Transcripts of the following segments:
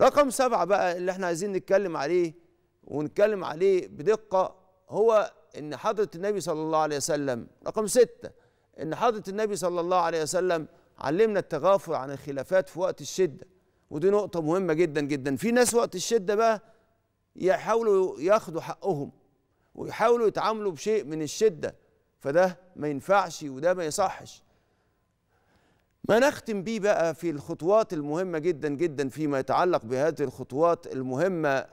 رقم سبعة بقى اللي احنا عايزين نتكلم عليه ونتكلم عليه بدقة هو ان حضرة النبي صلى الله عليه وسلم رقم ستة ان حضرة النبي صلى الله عليه وسلم علمنا التغافل عن الخلافات في وقت الشدة ودي نقطة مهمة جدا جدا في ناس وقت الشدة بقى يحاولوا ياخدوا حقهم ويحاولوا يتعاملوا بشيء من الشدة فده ما ينفعش وده ما يصحش ما نختم بيه بقى في الخطوات المهمة جدا جدا فيما يتعلق بهذه الخطوات المهمة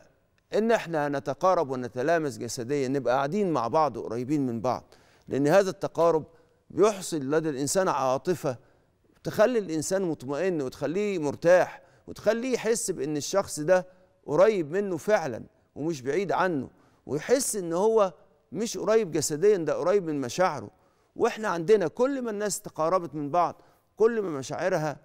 إن إحنا نتقارب ونتلامس جسديا نبقى قاعدين مع بعض وقريبين من بعض لأن هذا التقارب بيحصل لدى الإنسان عاطفة تخلي الإنسان مطمئن وتخليه مرتاح وتخليه يحس بأن الشخص ده قريب منه فعلا ومش بعيد عنه ويحس ان هو مش قريب جسديا ده قريب من مشاعره واحنا عندنا كل ما الناس تقاربت من بعض كل ما مشاعرها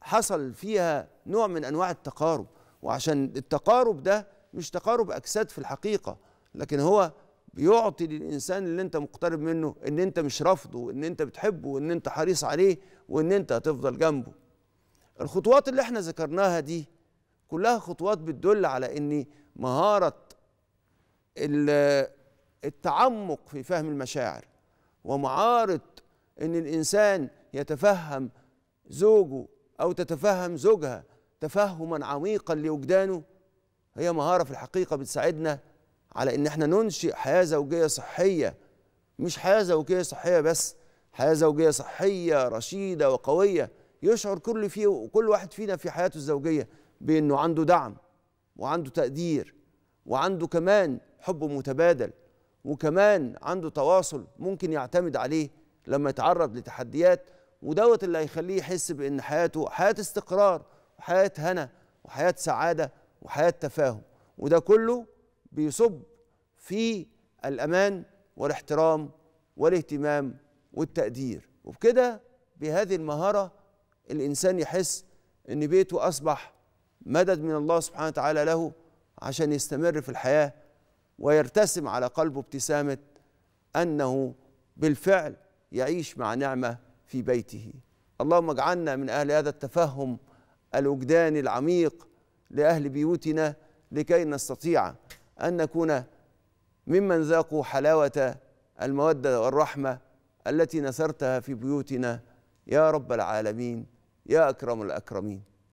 حصل فيها نوع من انواع التقارب وعشان التقارب ده مش تقارب اجساد في الحقيقه لكن هو بيعطي للانسان اللي انت مقترب منه ان انت مش رافضه وان انت بتحبه وان انت حريص عليه وان انت هتفضل جنبه الخطوات اللي احنا ذكرناها دي كلها خطوات بتدل على ان مهاره التعمق في فهم المشاعر ومعارض ان الانسان يتفهم زوجه او تتفهم زوجها تفهما عميقا لوجدانه هي مهاره في الحقيقه بتساعدنا على ان احنا ننشئ حياه زوجيه صحيه مش حياه زوجيه صحيه بس حياه زوجيه صحيه رشيده وقويه يشعر كل فيه وكل واحد فينا في حياته الزوجيه بانه عنده دعم وعنده تقدير وعنده كمان حب متبادل وكمان عنده تواصل ممكن يعتمد عليه لما يتعرض لتحديات ودوت اللي هيخليه يحس بان حياته حياه استقرار وحياه هنا وحياه سعاده وحياه تفاهم وده كله بيصب في الامان والاحترام والاهتمام والتقدير وبكده بهذه المهاره الانسان يحس ان بيته اصبح مدد من الله سبحانه وتعالى له عشان يستمر في الحياه ويرتسم على قلبه ابتسامه انه بالفعل يعيش مع نعمه في بيته اللهم اجعلنا من اهل هذا التفهم الوجداني العميق لاهل بيوتنا لكي نستطيع ان نكون ممن ذاقوا حلاوه الموده والرحمه التي نثرتها في بيوتنا يا رب العالمين يا اكرم الاكرمين